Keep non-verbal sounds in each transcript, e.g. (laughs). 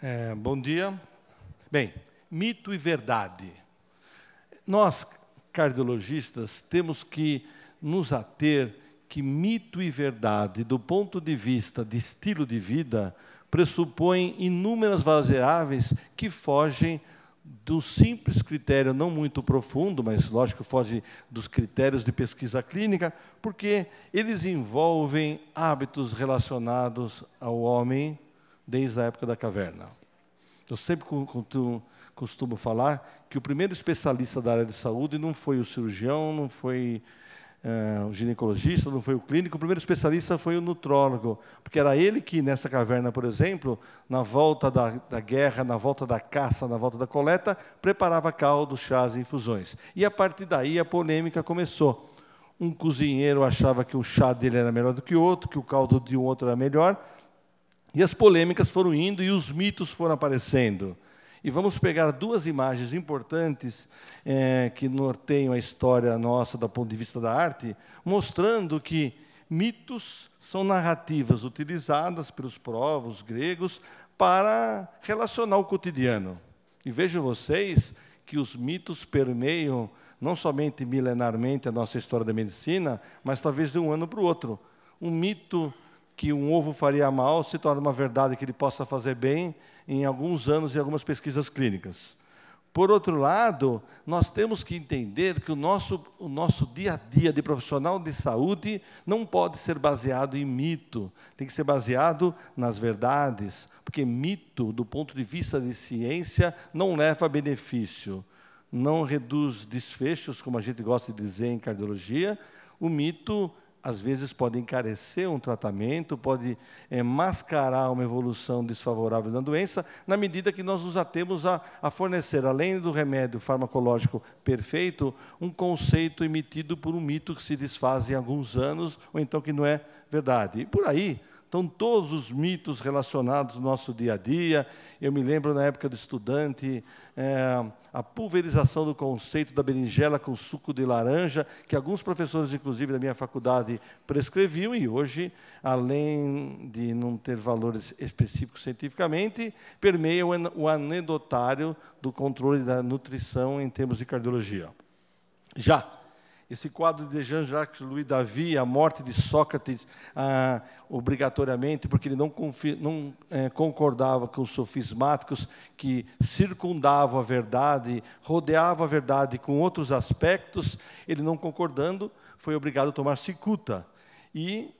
É, bom dia. Bem, mito e verdade. Nós, cardiologistas, temos que nos ater que mito e verdade, do ponto de vista de estilo de vida, pressupõem inúmeras variáveis que fogem do simples critério, não muito profundo, mas lógico foge dos critérios de pesquisa clínica, porque eles envolvem hábitos relacionados ao homem, desde a época da caverna. Eu sempre costumo falar que o primeiro especialista da área de saúde não foi o cirurgião, não foi eh, o ginecologista, não foi o clínico, o primeiro especialista foi o nutrólogo, porque era ele que, nessa caverna, por exemplo, na volta da, da guerra, na volta da caça, na volta da coleta, preparava caldo, chás e infusões. E a partir daí a polêmica começou. Um cozinheiro achava que o chá dele era melhor do que o outro, que o caldo de um outro era melhor e as polêmicas foram indo e os mitos foram aparecendo. E vamos pegar duas imagens importantes é, que norteiam a história nossa do ponto de vista da arte, mostrando que mitos são narrativas utilizadas pelos provos gregos para relacionar o cotidiano. E vejam vocês que os mitos permeiam não somente milenarmente a nossa história da medicina, mas talvez de um ano para o outro. Um mito que um ovo faria mal se torna uma verdade que ele possa fazer bem em alguns anos e algumas pesquisas clínicas. Por outro lado, nós temos que entender que o nosso, o nosso dia a dia de profissional de saúde não pode ser baseado em mito, tem que ser baseado nas verdades, porque mito, do ponto de vista de ciência, não leva a benefício, não reduz desfechos, como a gente gosta de dizer em cardiologia, o mito às vezes pode encarecer um tratamento, pode é, mascarar uma evolução desfavorável da doença, na medida que nós nos atemos a, a fornecer, além do remédio farmacológico perfeito, um conceito emitido por um mito que se desfaz em alguns anos, ou então que não é verdade. E por aí estão todos os mitos relacionados ao nosso dia a dia. Eu me lembro, na época do estudante, é, a pulverização do conceito da berinjela com suco de laranja, que alguns professores, inclusive da minha faculdade, prescreviam, e hoje, além de não ter valores específicos cientificamente, permeia o anedotário do controle da nutrição em termos de cardiologia. Já esse quadro de Jean-Jacques Louis David, a morte de Sócrates, ah, obrigatoriamente, porque ele não, não eh, concordava com os sofismáticos que circundavam a verdade, rodeavam a verdade com outros aspectos, ele não concordando, foi obrigado a tomar cicuta. E,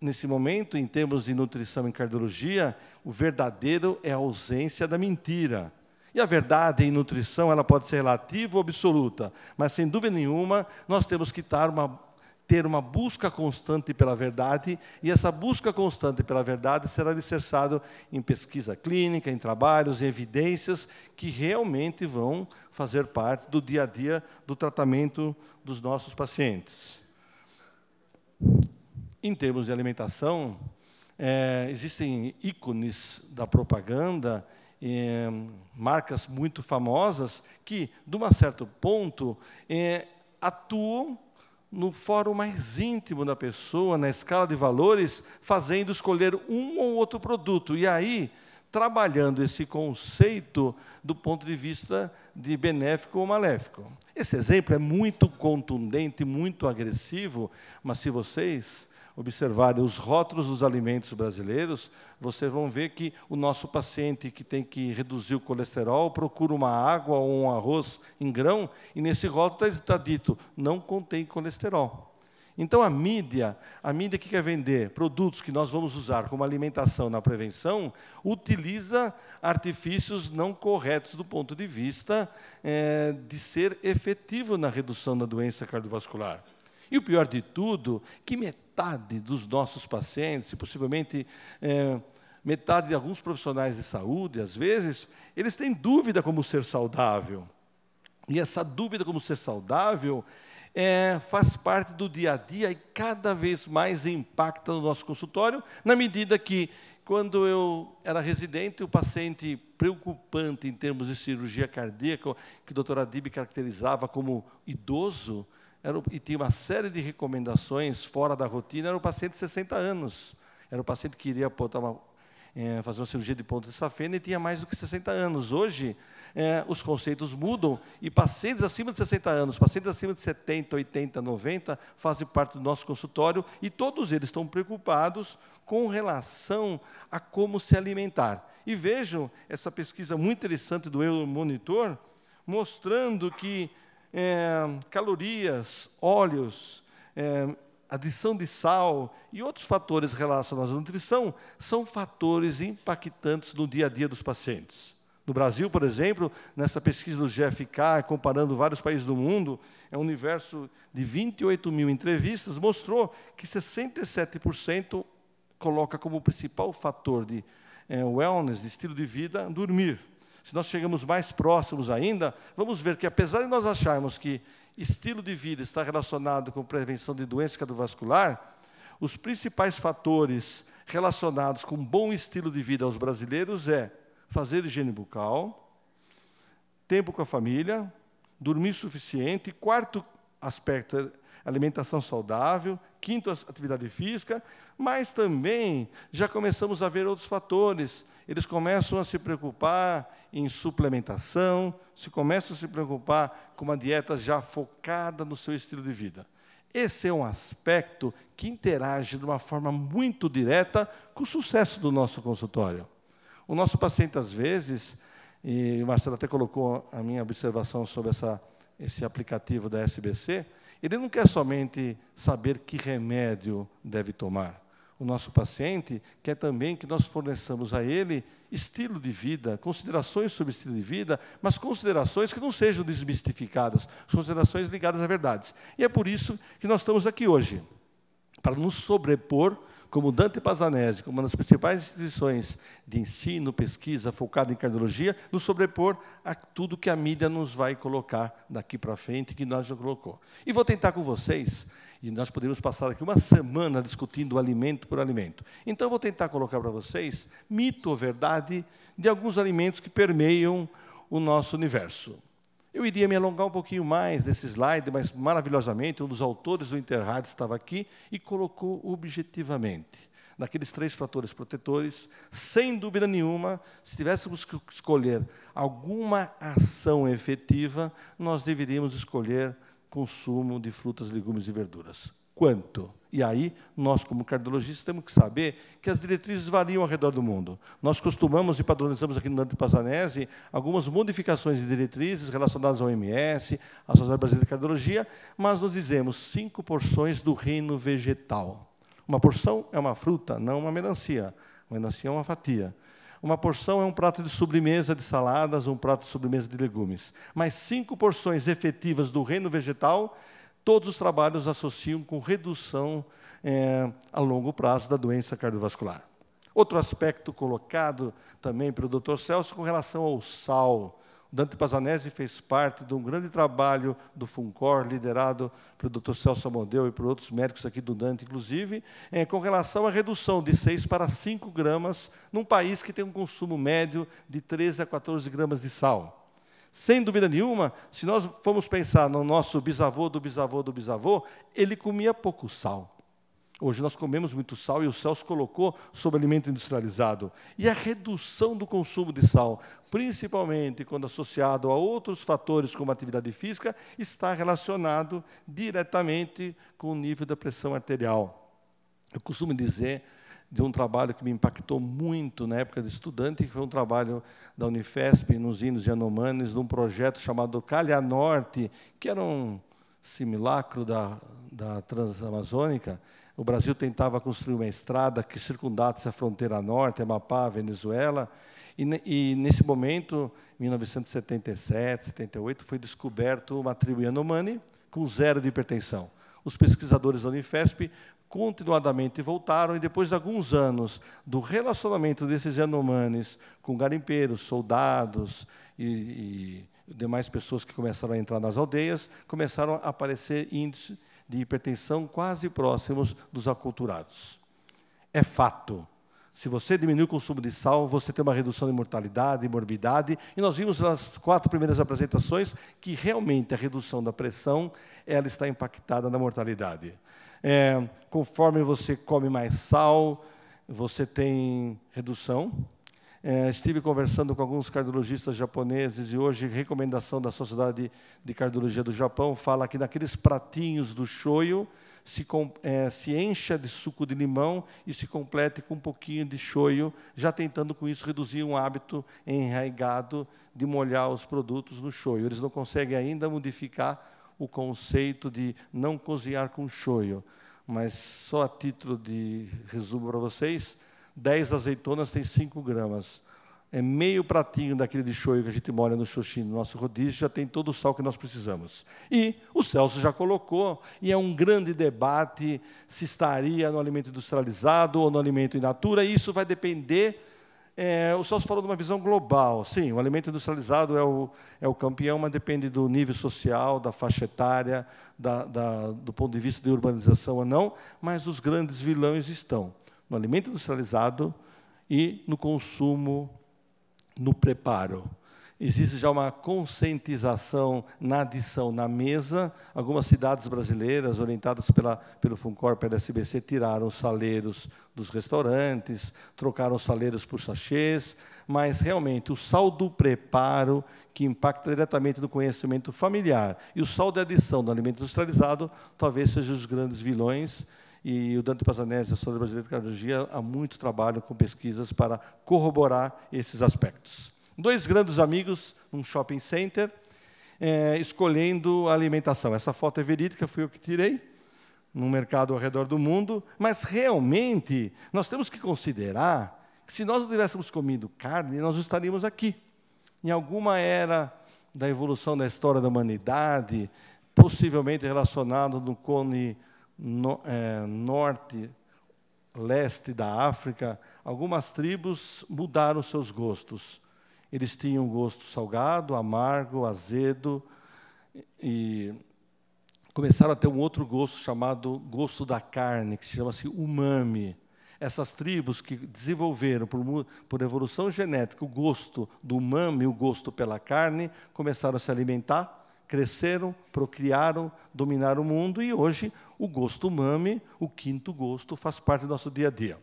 nesse momento, em termos de nutrição em cardiologia, o verdadeiro é a ausência da mentira. E a verdade em nutrição, ela pode ser relativa ou absoluta, mas sem dúvida nenhuma, nós temos que estar uma ter uma busca constante pela verdade, e essa busca constante pela verdade será alicerçada em pesquisa clínica, em trabalhos, em evidências que realmente vão fazer parte do dia a dia do tratamento dos nossos pacientes. Em termos de alimentação, é, existem ícones da propaganda eh, marcas muito famosas que, de um certo ponto, eh, atuam no fórum mais íntimo da pessoa, na escala de valores, fazendo escolher um ou outro produto. E aí, trabalhando esse conceito do ponto de vista de benéfico ou maléfico. Esse exemplo é muito contundente, muito agressivo, mas se vocês observarem os rótulos dos alimentos brasileiros, vocês vão ver que o nosso paciente que tem que reduzir o colesterol procura uma água ou um arroz em grão, e nesse rótulo está dito, não contém colesterol. Então a mídia, a mídia que quer vender produtos que nós vamos usar como alimentação na prevenção, utiliza artifícios não corretos do ponto de vista é, de ser efetivo na redução da doença cardiovascular. E o pior de tudo, que metade dos nossos pacientes, e possivelmente é, metade de alguns profissionais de saúde, às vezes, eles têm dúvida como ser saudável. E essa dúvida como ser saudável é, faz parte do dia a dia e cada vez mais impacta no nosso consultório, na medida que, quando eu era residente, o paciente preocupante em termos de cirurgia cardíaca, que a doutora Dib caracterizava como idoso, era, e tinha uma série de recomendações fora da rotina, era o paciente de 60 anos. Era o paciente que iria botar uma, é, fazer uma cirurgia de ponta de safena e tinha mais do que 60 anos. Hoje, é, os conceitos mudam e pacientes acima de 60 anos, pacientes acima de 70, 80, 90 fazem parte do nosso consultório e todos eles estão preocupados com relação a como se alimentar. E vejam essa pesquisa muito interessante do Euromonitor, mostrando que é, calorias, óleos, é, adição de sal e outros fatores relacionados à nutrição são fatores impactantes no dia a dia dos pacientes. No Brasil, por exemplo, nessa pesquisa do GFK, comparando vários países do mundo, é um universo de 28 mil entrevistas, mostrou que 67% coloca como principal fator de é, wellness, de estilo de vida, dormir. Se nós chegamos mais próximos ainda, vamos ver que, apesar de nós acharmos que estilo de vida está relacionado com prevenção de doença cardiovascular, os principais fatores relacionados com bom estilo de vida aos brasileiros é fazer higiene bucal, tempo com a família, dormir suficiente, quarto aspecto é alimentação saudável, quinto atividade física, mas também já começamos a ver outros fatores. Eles começam a se preocupar em suplementação, se começam a se preocupar com uma dieta já focada no seu estilo de vida. Esse é um aspecto que interage de uma forma muito direta com o sucesso do nosso consultório. O nosso paciente, às vezes, e o Marcelo até colocou a minha observação sobre essa, esse aplicativo da SBC, ele não quer somente saber que remédio deve tomar. O nosso paciente quer também que nós forneçamos a ele estilo de vida, considerações sobre estilo de vida, mas considerações que não sejam desmistificadas, considerações ligadas a verdades. E é por isso que nós estamos aqui hoje, para nos sobrepor como Dante Pazanese, como uma das principais instituições de ensino, pesquisa focada em cardiologia, nos sobrepor a tudo que a mídia nos vai colocar daqui para frente, que nós já colocou. E vou tentar com vocês e nós poderíamos passar aqui uma semana discutindo alimento por alimento. Então, eu vou tentar colocar para vocês mito ou verdade de alguns alimentos que permeiam o nosso universo. Eu iria me alongar um pouquinho mais nesse slide, mas maravilhosamente, um dos autores do Interhard estava aqui e colocou objetivamente, naqueles três fatores protetores, sem dúvida nenhuma, se tivéssemos que escolher alguma ação efetiva, nós deveríamos escolher consumo de frutas, legumes e verduras. Quanto? E aí, nós, como cardiologistas, temos que saber que as diretrizes variam ao redor do mundo. Nós costumamos e padronizamos aqui no Dante Pasanese algumas modificações de diretrizes relacionadas ao MS, à Sociedade Brasileira de Cardiologia, mas nós dizemos cinco porções do reino vegetal. Uma porção é uma fruta, não uma melancia. Uma melancia é uma fatia. Uma porção é um prato de sobremesa de saladas, um prato de sobremesa de legumes. Mas cinco porções efetivas do reino vegetal, todos os trabalhos associam com redução é, a longo prazo da doença cardiovascular. Outro aspecto colocado também pelo Dr. Celso com relação ao sal. Dante Pazanese fez parte de um grande trabalho do FUNCOR, liderado pelo Dr. Celso Amondeu e por outros médicos aqui do Dante, inclusive, é, com relação à redução de 6 para 5 gramas num país que tem um consumo médio de 13 a 14 gramas de sal. Sem dúvida nenhuma, se nós formos pensar no nosso bisavô do bisavô do bisavô, ele comia pouco sal. Hoje nós comemos muito sal e o Celso colocou sobre alimento industrializado. E a redução do consumo de sal, principalmente quando associado a outros fatores como atividade física, está relacionado diretamente com o nível da pressão arterial. Eu costumo dizer de um trabalho que me impactou muito na época de estudante, que foi um trabalho da Unifesp, nos índios Yanomanes, de um projeto chamado Calha Norte, que era um simulacro da, da Transamazônica, o Brasil tentava construir uma estrada que circundasse a fronteira norte, Amapá, Venezuela, e, e, nesse momento, 1977, 78, foi descoberto uma tribo Yanomami com zero de hipertensão. Os pesquisadores da Unifesp continuadamente voltaram e depois de alguns anos do relacionamento desses Yanomamis com garimpeiros, soldados e, e demais pessoas que começaram a entrar nas aldeias, começaram a aparecer índices de hipertensão quase próximos dos aculturados. É fato. Se você diminui o consumo de sal, você tem uma redução de mortalidade e morbidade. E nós vimos nas quatro primeiras apresentações que realmente a redução da pressão ela está impactada na mortalidade. É, conforme você come mais sal, você tem redução é, estive conversando com alguns cardiologistas japoneses e hoje recomendação da Sociedade de Cardiologia do Japão fala que naqueles pratinhos do shoyu se, é, se, encha de suco de limão e se complete com um pouquinho de shoyu, já tentando com isso reduzir um hábito enraizado de molhar os produtos no shoyu. Eles não conseguem ainda modificar o conceito de não cozinhar com shoyu, mas só a título de resumo para vocês, 10 azeitonas tem 5 gramas. É meio pratinho daquele de shoyu que a gente molha no sushi, no nosso rodízio, já tem todo o sal que nós precisamos. E o Celso já colocou, e é um grande debate se estaria no alimento industrializado ou no alimento in natura, e isso vai depender é, o Celso falou de uma visão global. Sim, o alimento industrializado é o, é o campeão, mas depende do nível social, da faixa etária, da, da, do ponto de vista de urbanização ou não, mas os grandes vilões estão no alimento industrializado e no consumo, no preparo. Existe já uma conscientização na adição na mesa. Algumas cidades brasileiras, orientadas pela, pelo FUNCOR, pela SBC, tiraram saleiros dos restaurantes, trocaram saleiros por sachês, mas realmente o sal do preparo, que impacta diretamente no conhecimento familiar, e o sal de adição do alimento industrializado, talvez sejam os grandes vilões e o Dante Pazanese, a Sociedade Brasileira de Cardiologia, há muito trabalho com pesquisas para corroborar esses aspectos. Dois grandes amigos num shopping center, é, escolhendo a alimentação. Essa foto é verídica, foi eu que tirei, num mercado ao redor do mundo, mas realmente nós temos que considerar que se nós não tivéssemos comido carne, nós estaríamos aqui. Em alguma era da evolução da história da humanidade, possivelmente relacionado no cone no, é, norte, leste da África, algumas tribos mudaram seus gostos. Eles tinham gosto salgado, amargo, azedo e começaram a ter um outro gosto chamado gosto da carne, que chama-se umami. Essas tribos que desenvolveram por, por evolução genética o gosto do umami, o gosto pela carne, começaram a se alimentar, cresceram, procriaram, dominaram o mundo e hoje o gosto umami, o quinto gosto, faz parte do nosso dia a dia.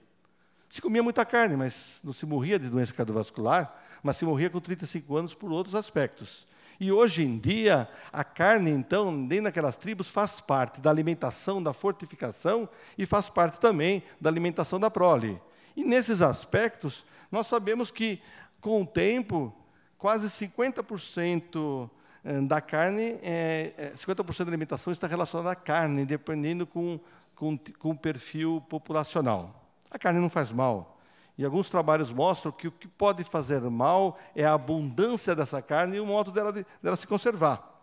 Se comia muita carne, mas não se morria de doença cardiovascular, mas se morria com 35 anos por outros aspectos. E hoje em dia, a carne, então, nem daquelas tribos, faz parte da alimentação, da fortificação e faz parte também da alimentação da prole. E nesses aspectos, nós sabemos que, com o tempo, quase 50% eh, da carne, é, eh, 50% eh, da alimentação está relacionada à carne, dependendo com, com, com o perfil populacional. A carne não faz mal. E alguns trabalhos mostram que o que pode fazer mal é a abundância dessa carne e o modo dela, de, dela se conservar.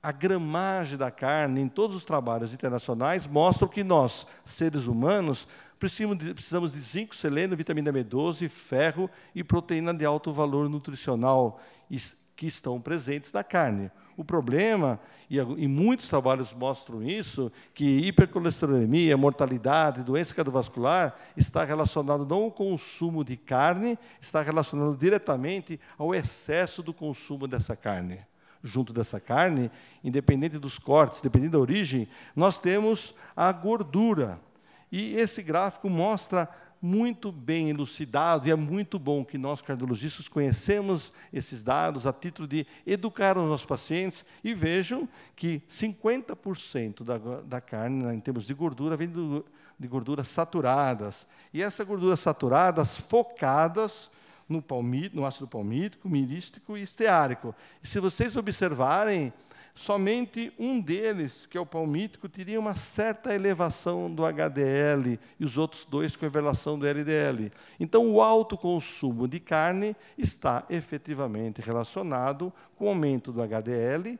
A gramagem da carne em todos os trabalhos internacionais mostra que nós, seres humanos, precisamos de zinco, selênio, vitamina B12, ferro e proteína de alto valor nutricional. E, que estão presentes na carne. O problema, e, e muitos trabalhos mostram isso, que hipercolesterolemia, mortalidade, doença cardiovascular está relacionado não ao consumo de carne, está relacionado diretamente ao excesso do consumo dessa carne. Junto dessa carne, independente dos cortes, dependendo da origem, nós temos a gordura. E esse gráfico mostra muito bem elucidado, e é muito bom que nós cardiologistas conhecemos esses dados a título de educar os nossos pacientes e vejam que 50% da, da carne, né, em termos de gordura, vem do, de gorduras saturadas. E essas gorduras saturadas focadas no, palmito, no ácido palmítico, milístico e esteárico. E se vocês observarem, somente um deles, que é o palmítico, teria uma certa elevação do HDL e os outros dois com elevação do LDL. Então, o alto consumo de carne está efetivamente relacionado com o aumento do HDL,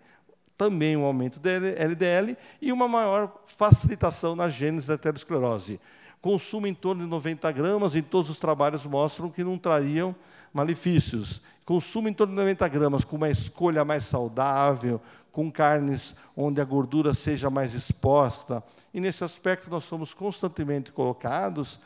também um aumento do LDL e uma maior facilitação na gênese da aterosclerose. Consumo em torno de 90 gramas, e todos os trabalhos mostram que não trariam malefícios. Consumo em torno de 90 gramas com uma escolha mais saudável, com carnes onde a gordura seja mais exposta. E nesse aspecto nós somos constantemente colocados,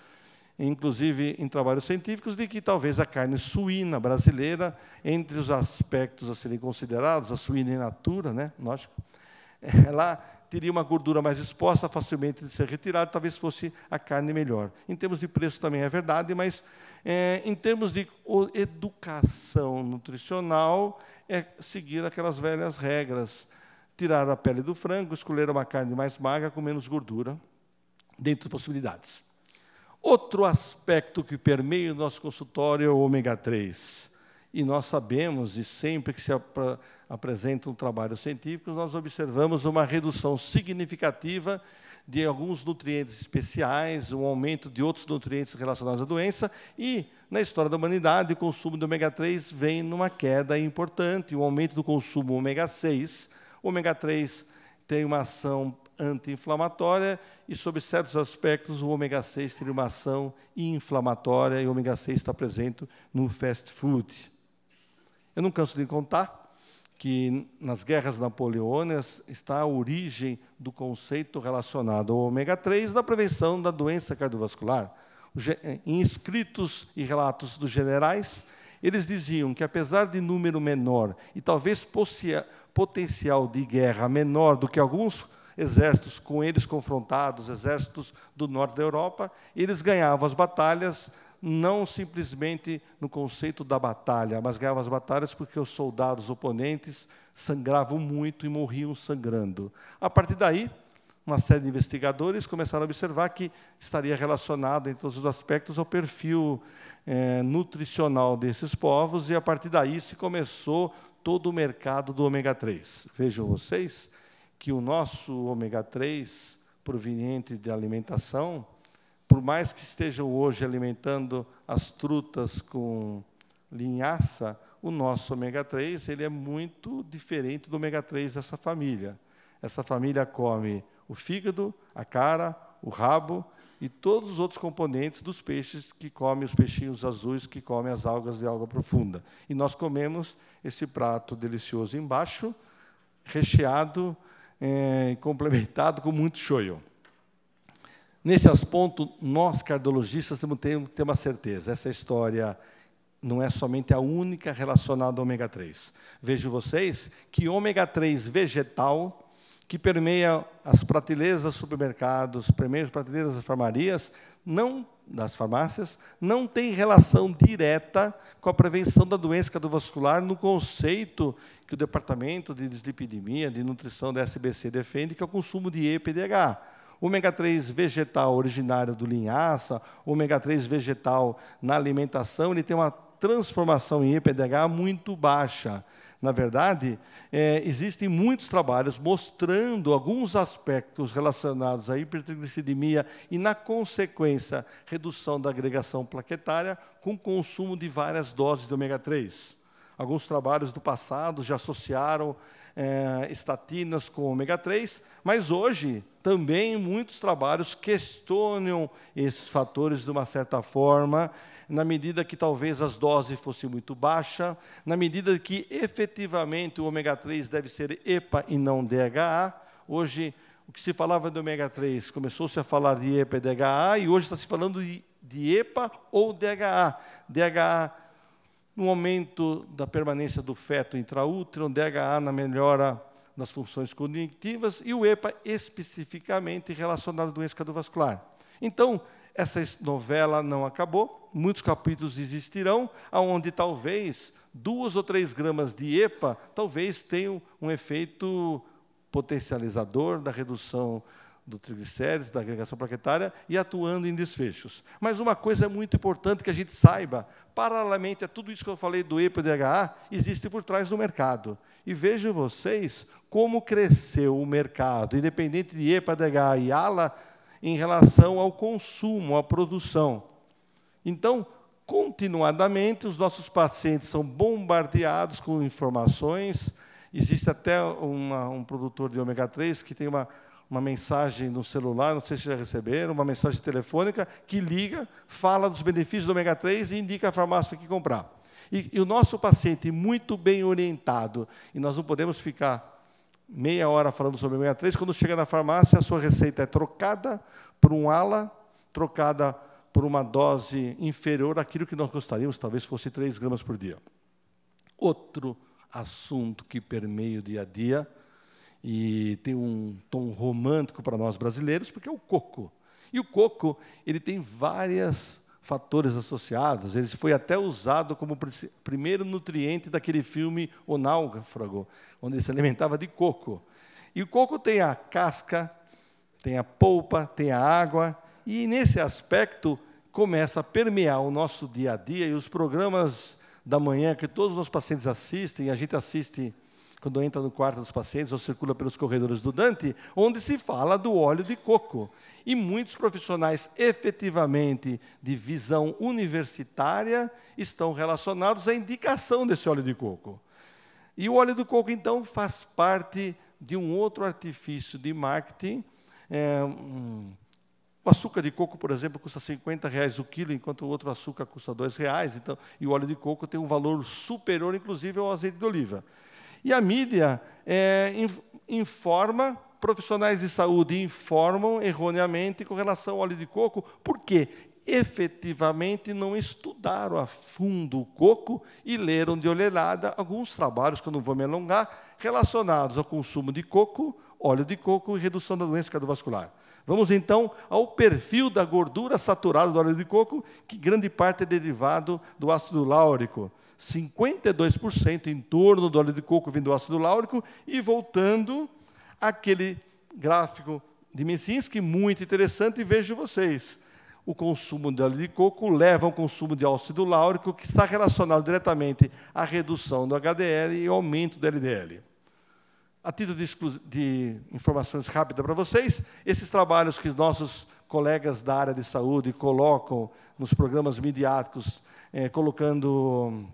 inclusive em trabalhos científicos, de que talvez a carne suína brasileira, entre os aspectos a serem considerados, a suína in natura, né, lógico, (laughs) ela teria uma gordura mais exposta, facilmente de ser retirada, talvez fosse a carne melhor. Em termos de preço também é verdade, mas é, em termos de educação nutricional, é seguir aquelas velhas regras. Tirar a pele do frango, escolher uma carne mais magra, com menos gordura, dentro de possibilidades. Outro aspecto que permeia o nosso consultório é o ômega 3. E nós sabemos, e sempre que se ap apresenta um trabalho científico, nós observamos uma redução significativa de alguns nutrientes especiais, um aumento de outros nutrientes relacionados à doença, e na história da humanidade, o consumo de ômega 3 vem numa queda importante, o um aumento do consumo ômega 6. O ômega 3 tem uma ação anti-inflamatória e, sob certos aspectos, o ômega 6 tem uma ação inflamatória e o ômega 6 está presente no fast food. Eu não canso de contar que nas guerras napoleônicas está a origem do conceito relacionado ao ômega 3 na prevenção da doença cardiovascular. Em escritos e relatos dos generais, eles diziam que, apesar de número menor e talvez potencial de guerra menor do que alguns exércitos com eles confrontados, exércitos do norte da Europa, eles ganhavam as batalhas não simplesmente no conceito da batalha, mas ganhavam as batalhas porque os soldados oponentes sangravam muito e morriam sangrando. A partir daí, uma série de investigadores começaram a observar que estaria relacionado, em todos os aspectos, ao perfil é, nutricional desses povos, e a partir daí se começou todo o mercado do ômega 3. Vejam vocês que o nosso ômega 3, proveniente da alimentação, por mais que estejam hoje alimentando as trutas com linhaça, o nosso ômega 3 ele é muito diferente do ômega 3 dessa família. Essa família come o fígado, a cara, o rabo e todos os outros componentes dos peixes que comem os peixinhos azuis, que comem as algas de alga profunda. E nós comemos esse prato delicioso embaixo, recheado, é, complementado com muito shoyu. Nesse aspecto, nós cardiologistas temos que ter uma certeza. Essa história não é somente a única relacionada ao ômega 3. Vejo vocês que ômega 3 vegetal, que permeia as prateleiras dos supermercados, permeia as prateleiras das farmácias, não das farmácias, não tem relação direta com a prevenção da doença cardiovascular no conceito que o Departamento de Dislipidemia, de Nutrição da SBC defende, que é o consumo de EPDH ômega 3 vegetal originário do linhaça, ômega 3 vegetal na alimentação, ele tem uma transformação em EPDH muito baixa. Na verdade, é, existem muitos trabalhos mostrando alguns aspectos relacionados à hipertrigliceridemia e, na consequência, redução da agregação plaquetária com consumo de várias doses de ômega 3. Alguns trabalhos do passado já associaram é, estatinas com ômega 3, mas hoje também muitos trabalhos questionam esses fatores de uma certa forma, na medida que talvez as doses fossem muito baixas, na medida que efetivamente o ômega 3 deve ser EPA e não DHA. Hoje, o que se falava de ômega 3 começou-se a falar de EPA e DHA, e hoje está se falando de, de EPA ou DHA. DHA no momento da permanência do feto intraútero, DHA na melhora das funções cognitivas e o EPA especificamente relacionado à doença cardiovascular. Então, essa novela não acabou, muitos capítulos existirão, onde talvez duas ou três gramas de EPA talvez tenham um efeito potencializador da redução do triglicérides, da agregação plaquetária e atuando em desfechos. Mas uma coisa é muito importante que a gente saiba, paralelamente a tudo isso que eu falei do EPA DHA existe por trás do mercado. E vejam vocês como cresceu o mercado, independente de DHA e ALA, em relação ao consumo, à produção. Então, continuadamente, os nossos pacientes são bombardeados com informações. Existe até uma, um produtor de ômega 3 que tem uma uma mensagem no celular, não sei se já receberam, uma mensagem telefônica que liga, fala dos benefícios do ômega 3 e indica a farmácia que comprar. E, e o nosso paciente muito bem orientado, e nós não podemos ficar meia hora falando sobre ômega 3, quando chega na farmácia, a sua receita é trocada por um ala, trocada por uma dose inferior àquilo que nós gostaríamos, talvez fosse 3 gramas por dia. Outro assunto que permeia o dia a dia e tem um tom romântico para nós brasileiros, porque é o coco. E o coco, ele tem vários fatores associados, ele foi até usado como primeiro nutriente daquele filme O Náufrago, onde ele se alimentava de coco. E o coco tem a casca, tem a polpa, tem a água, e nesse aspecto começa a permear o nosso dia a dia e os programas da manhã que todos os nossos pacientes assistem, a gente assiste quando entra no quarto dos pacientes ou circula pelos corredores do Dante, onde se fala do óleo de coco. E muitos profissionais efetivamente de visão universitária estão relacionados à indicação desse óleo de coco. E o óleo do coco, então, faz parte de um outro artifício de marketing. É, o açúcar de coco, por exemplo, custa 50 reais o quilo, enquanto o outro açúcar custa 2 reais. Então, e o óleo de coco tem um valor superior, inclusive, ao azeite de oliva. E a mídia é, informa, profissionais de saúde informam erroneamente com relação ao óleo de coco, porque efetivamente não estudaram a fundo o coco e leram de olhada alguns trabalhos, que eu não vou me alongar, relacionados ao consumo de coco, óleo de coco e redução da doença cardiovascular. Vamos então ao perfil da gordura saturada do óleo de coco, que grande parte é derivado do ácido láurico. 52% em torno do óleo de coco vem do ácido láurico, e voltando àquele gráfico de Messinski, muito interessante, e vejo vocês. O consumo de óleo de coco leva ao consumo de ácido láurico, que está relacionado diretamente à redução do HDL e ao aumento do LDL. A título de, de informações rápidas para vocês, esses trabalhos que nossos colegas da área de saúde colocam nos programas midiáticos, eh, colocando hum,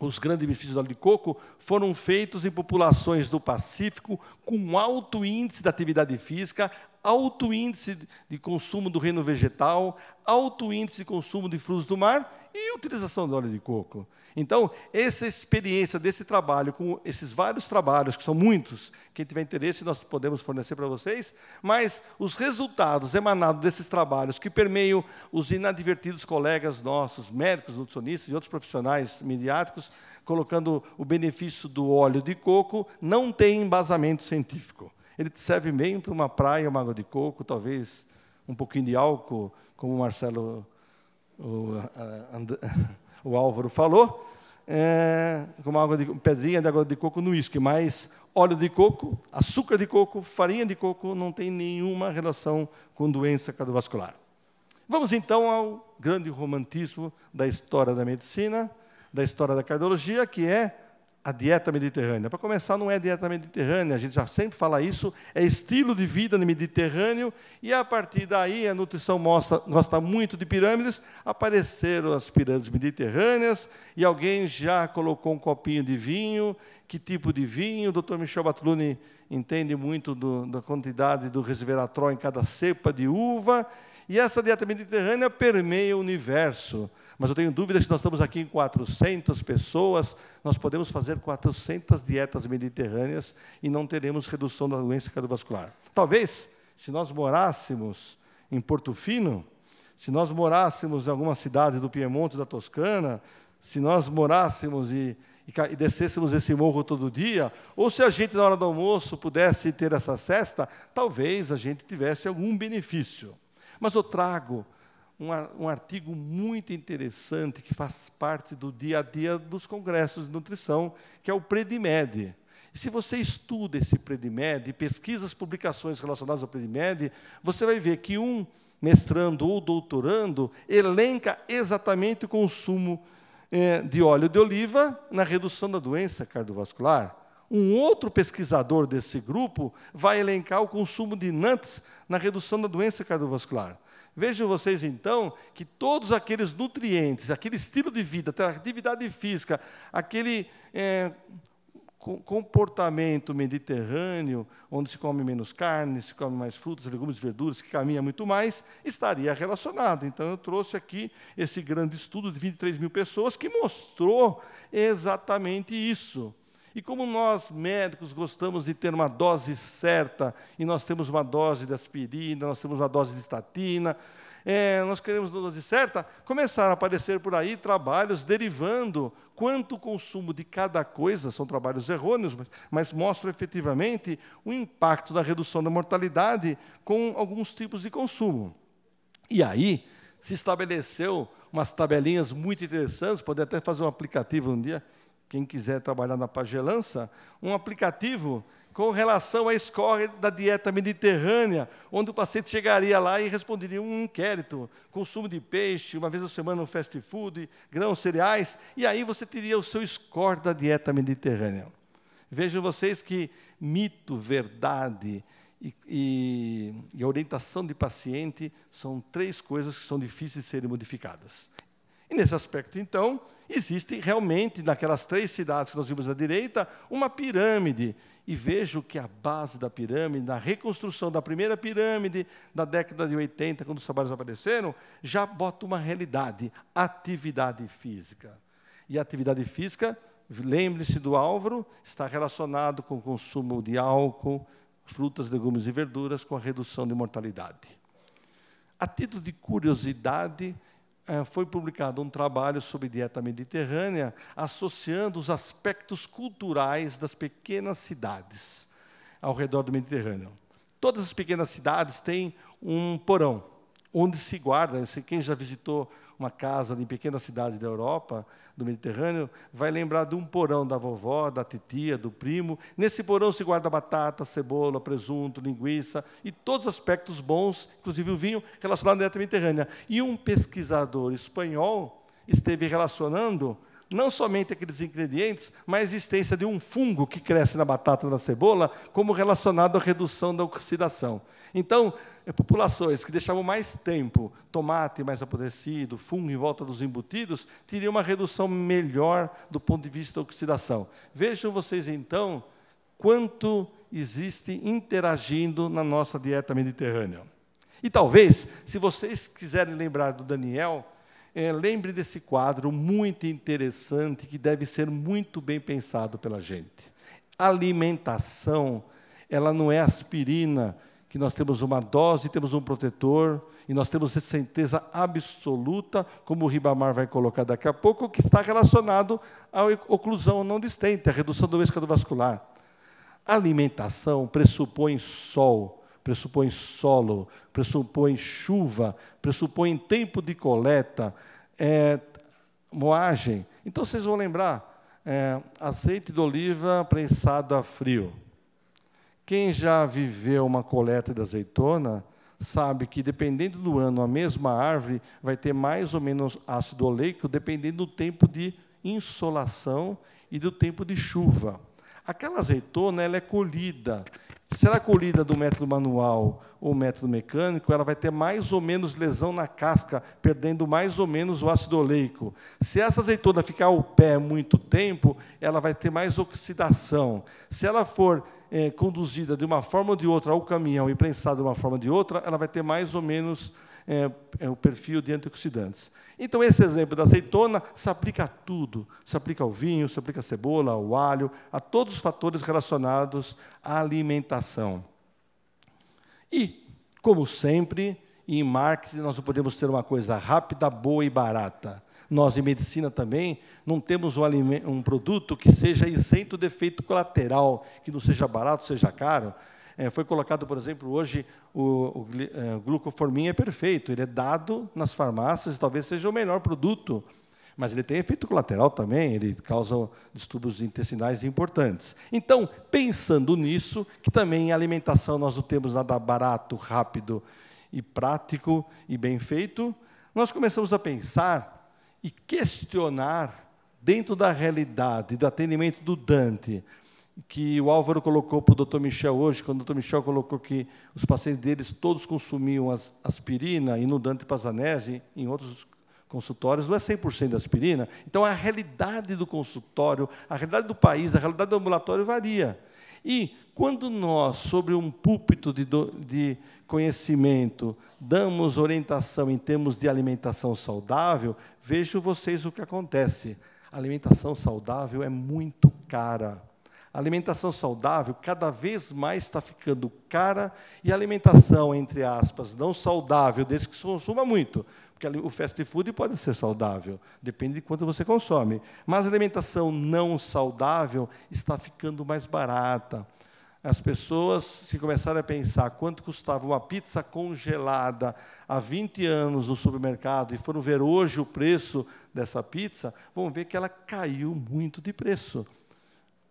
os grandes benefícios do óleo de coco foram feitos em populações do Pacífico com alto índice de atividade física, alto índice de consumo do reino vegetal, alto índice de consumo de frutos do mar e utilização do óleo de coco. Então, essa experiência desse trabalho, com esses vários trabalhos, que são muitos, quem tiver interesse, nós podemos fornecer para vocês, mas os resultados emanados desses trabalhos, que permeiam os inadvertidos colegas nossos, médicos, nutricionistas e outros profissionais midiáticos, colocando o benefício do óleo de coco, não tem embasamento científico. Ele serve bem para uma praia, uma água de coco, talvez um pouquinho de álcool, como o Marcelo. O, a, a, (laughs) o Álvaro falou, é, como água de pedrinha de água de coco no uísque, mas óleo de coco, açúcar de coco, farinha de coco não tem nenhuma relação com doença cardiovascular. Vamos então ao grande romantismo da história da medicina, da história da cardiologia, que é a dieta mediterrânea. Para começar, não é dieta mediterrânea, a gente já sempre fala isso, é estilo de vida no Mediterrâneo, e a partir daí a nutrição mostra, gosta muito de pirâmides, apareceram as pirâmides mediterrâneas, e alguém já colocou um copinho de vinho, que tipo de vinho, o doutor Michel Batluni entende muito do, da quantidade do resveratrol em cada cepa de uva, e essa dieta mediterrânea permeia o universo. Mas eu tenho dúvida se nós estamos aqui em 400 pessoas, nós podemos fazer 400 dietas mediterrâneas e não teremos redução da doença cardiovascular. Talvez, se nós morássemos em Porto Fino, se nós morássemos em alguma cidade do Piemonte, da Toscana, se nós morássemos e, e, e descêssemos esse morro todo dia, ou se a gente, na hora do almoço, pudesse ter essa cesta, talvez a gente tivesse algum benefício. Mas eu trago um, um artigo muito interessante que faz parte do dia a dia dos congressos de nutrição, que é o PREDIMED. Se você estuda esse PREDIMED, pesquisa as publicações relacionadas ao PREDIMED, você vai ver que um mestrando ou doutorando elenca exatamente o consumo é, de óleo de oliva na redução da doença cardiovascular. Um outro pesquisador desse grupo vai elencar o consumo de nuts na redução da doença cardiovascular. Vejam vocês então que todos aqueles nutrientes, aquele estilo de vida, aquela atividade física, aquele é, comportamento mediterrâneo, onde se come menos carne, se come mais frutas, legumes, verduras, que caminha muito mais, estaria relacionado. Então eu trouxe aqui esse grande estudo de 23 mil pessoas que mostrou exatamente isso. E como nós médicos gostamos de ter uma dose certa, e nós temos uma dose de aspirina, nós temos uma dose de estatina, é, nós queremos uma dose certa, começaram a aparecer por aí trabalhos derivando quanto o consumo de cada coisa, são trabalhos errôneos, mas, mas mostram efetivamente o impacto da redução da mortalidade com alguns tipos de consumo. E aí se estabeleceu umas tabelinhas muito interessantes, poder até fazer um aplicativo um dia, quem quiser trabalhar na pagelança, um aplicativo com relação à escorre da dieta mediterrânea, onde o paciente chegaria lá e responderia um inquérito, consumo de peixe, uma vez a semana um fast food, grãos, cereais, e aí você teria o seu score da dieta mediterrânea. Vejam vocês que mito, verdade e, e, e orientação de paciente são três coisas que são difíceis de serem modificadas. E nesse aspecto, então, existe realmente, naquelas três cidades que nós vimos à direita, uma pirâmide. E vejo que a base da pirâmide, na reconstrução da primeira pirâmide, da década de 80, quando os trabalhos apareceram, já bota uma realidade: atividade física. E a atividade física, lembre-se do Álvaro, está relacionado com o consumo de álcool, frutas, legumes e verduras, com a redução de mortalidade. A título de curiosidade, é, foi publicado um trabalho sobre dieta mediterrânea, associando os aspectos culturais das pequenas cidades ao redor do Mediterrâneo. Todas as pequenas cidades têm um porão, onde se guarda. Quem já visitou uma casa em pequena cidade da Europa, do Mediterrâneo vai lembrar de um porão da vovó, da titia, do primo. Nesse porão se guarda batata, cebola, presunto, linguiça e todos os aspectos bons, inclusive o vinho, relacionado à dieta mediterrânea. E um pesquisador espanhol esteve relacionando não somente aqueles ingredientes, mas a existência de um fungo que cresce na batata ou na cebola, como relacionado à redução da oxidação. Então, é, populações que deixavam mais tempo tomate mais apodrecido, fungo em volta dos embutidos, teriam uma redução melhor do ponto de vista da oxidação. Vejam vocês então quanto existe interagindo na nossa dieta mediterrânea. E talvez, se vocês quiserem lembrar do Daniel, é, lembre desse quadro muito interessante que deve ser muito bem pensado pela gente. Alimentação, ela não é aspirina, que nós temos uma dose, temos um protetor, e nós temos certeza absoluta, como o Ribamar vai colocar daqui a pouco, que está relacionado à oclusão não distente, à redução do vascular. Alimentação pressupõe sol, pressupõe solo, pressupõe chuva, pressupõe tempo de coleta, é, moagem. Então vocês vão lembrar, é, azeite de oliva prensado a frio. Quem já viveu uma coleta de azeitona sabe que, dependendo do ano, a mesma árvore vai ter mais ou menos ácido oleico, dependendo do tempo de insolação e do tempo de chuva. Aquela azeitona ela é colhida Será ela é colhida do método manual ou método mecânico, ela vai ter mais ou menos lesão na casca, perdendo mais ou menos o ácido oleico. Se essa azeitona ficar ao pé muito tempo, ela vai ter mais oxidação. Se ela for é, conduzida de uma forma ou de outra ao caminhão e prensada de uma forma ou de outra, ela vai ter mais ou menos é, é, o perfil de antioxidantes. Então, esse exemplo da azeitona se aplica a tudo: se aplica ao vinho, se aplica à cebola, ao alho, a todos os fatores relacionados à alimentação. E, como sempre, em marketing nós não podemos ter uma coisa rápida, boa e barata. Nós, em medicina também, não temos um, um produto que seja isento de efeito colateral, que não seja barato, seja caro. É, foi colocado, por exemplo, hoje o, o é, glucoformin é perfeito, ele é dado nas farmácias, e talvez seja o melhor produto, mas ele tem efeito colateral também, ele causa distúrbios intestinais importantes. Então, pensando nisso, que também em alimentação nós não temos nada barato, rápido e prático e bem feito, nós começamos a pensar e questionar dentro da realidade do atendimento do Dante, que o Álvaro colocou para o doutor Michel hoje, quando o doutor Michel colocou que os pacientes deles todos consumiam as, aspirina, inundante pasanese, em outros consultórios, não é 100% de aspirina. Então, a realidade do consultório, a realidade do país, a realidade do ambulatório varia. E quando nós, sobre um púlpito de, do, de conhecimento, damos orientação em termos de alimentação saudável, vejo vocês o que acontece. A alimentação saudável é muito cara alimentação saudável cada vez mais está ficando cara e a alimentação, entre aspas, não saudável, desde que se consuma muito, porque o fast food pode ser saudável, depende de quanto você consome. Mas a alimentação não saudável está ficando mais barata. As pessoas, se começarem a pensar quanto custava uma pizza congelada há 20 anos no supermercado e foram ver hoje o preço dessa pizza, vão ver que ela caiu muito de preço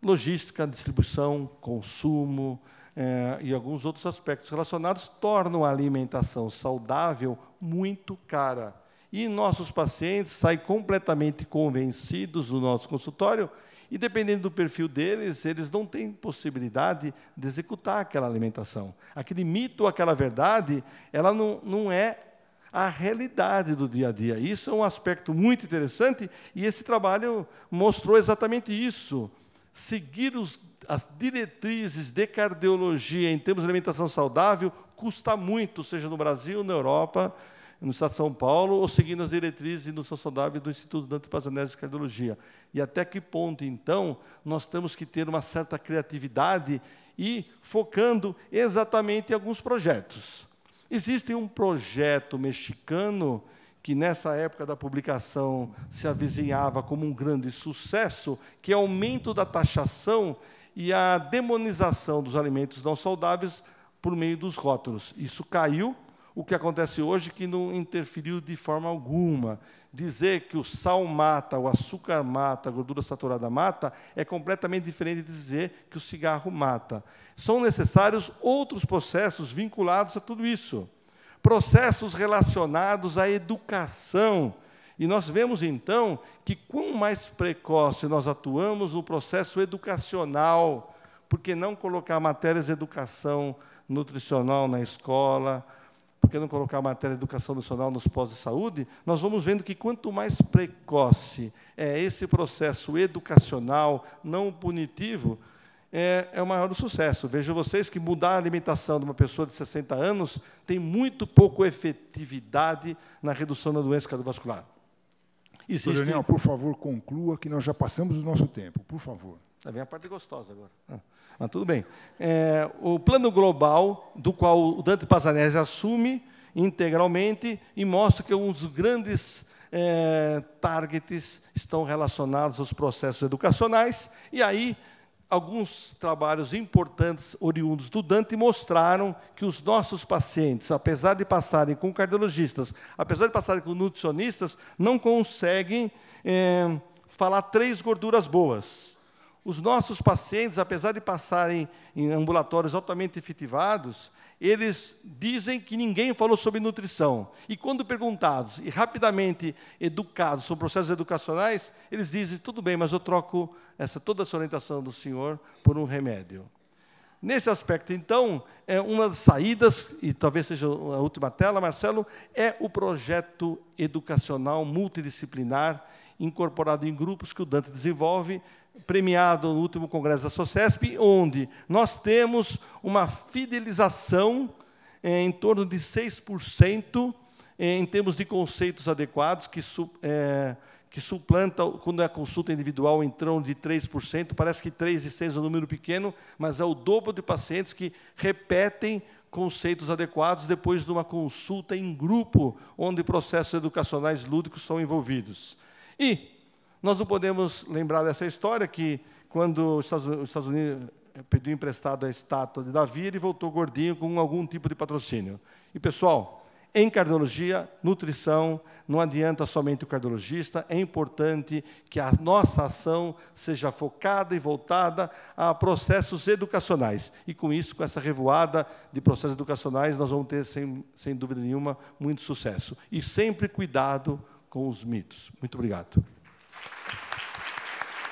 logística, distribuição, consumo é, e alguns outros aspectos relacionados tornam a alimentação saudável muito cara. E nossos pacientes saem completamente convencidos do nosso consultório e, dependendo do perfil deles, eles não têm possibilidade de executar aquela alimentação. Aquele mito, aquela verdade, ela não, não é a realidade do dia a dia. Isso é um aspecto muito interessante e esse trabalho mostrou exatamente isso seguir os, as diretrizes de cardiologia em termos de alimentação saudável custa muito, seja no Brasil, na Europa, no Estado de São Paulo, ou seguindo as diretrizes de nutrição saudável do Instituto Dante Pazanese de Cardiologia. E até que ponto, então, nós temos que ter uma certa criatividade e focando exatamente em alguns projetos. Existe um projeto mexicano que nessa época da publicação se avizinhava como um grande sucesso, que é o aumento da taxação e a demonização dos alimentos não saudáveis por meio dos rótulos. Isso caiu, o que acontece hoje é que não interferiu de forma alguma. Dizer que o sal mata, o açúcar mata, a gordura saturada mata, é completamente diferente de dizer que o cigarro mata. São necessários outros processos vinculados a tudo isso processos relacionados à educação. E nós vemos então que quanto mais precoce nós atuamos no processo educacional, porque não colocar matérias de educação nutricional na escola, porque não colocar matéria de educação nutricional nos pós de saúde, nós vamos vendo que quanto mais precoce é esse processo educacional, não punitivo, é, é o maior do sucesso. Vejo vocês que mudar a alimentação de uma pessoa de 60 anos tem muito pouco efetividade na redução da doença cardiovascular. Existe... Daniel, por favor, conclua que nós já passamos o nosso tempo, por favor. Tá vem a parte gostosa agora. Ah, mas tudo bem. É, o plano global, do qual o Dante Pazanese assume integralmente e mostra que um dos grandes é, targets estão relacionados aos processos educacionais, e aí alguns trabalhos importantes oriundos do Dante mostraram que os nossos pacientes, apesar de passarem com cardiologistas, apesar de passarem com nutricionistas, não conseguem é, falar três gorduras boas. Os nossos pacientes, apesar de passarem em ambulatórios altamente efetivados, eles dizem que ninguém falou sobre nutrição. E quando perguntados e rapidamente educados sobre processos educacionais, eles dizem: tudo bem, mas eu troco essa toda essa orientação do Senhor por um remédio. Nesse aspecto, então, é uma das saídas, e talvez seja a última tela, Marcelo, é o projeto educacional multidisciplinar incorporado em grupos que o Dante desenvolve, premiado no último congresso da SOCESP, onde nós temos uma fidelização é, em torno de 6% eh, em termos de conceitos adequados que é, que suplanta, quando é a consulta individual, em torno de 3%, parece que 3 e 6 é um número pequeno, mas é o dobro de pacientes que repetem conceitos adequados depois de uma consulta em grupo, onde processos educacionais lúdicos são envolvidos. E nós não podemos lembrar dessa história que, quando os Estados Unidos eh, pediu emprestado a estátua de Davi, ele voltou gordinho com algum tipo de patrocínio. E, pessoal, em cardiologia, nutrição, não adianta somente o cardiologista, é importante que a nossa ação seja focada e voltada a processos educacionais. E com isso, com essa revoada de processos educacionais, nós vamos ter, sem, sem dúvida nenhuma, muito sucesso. E sempre cuidado com os mitos. Muito obrigado.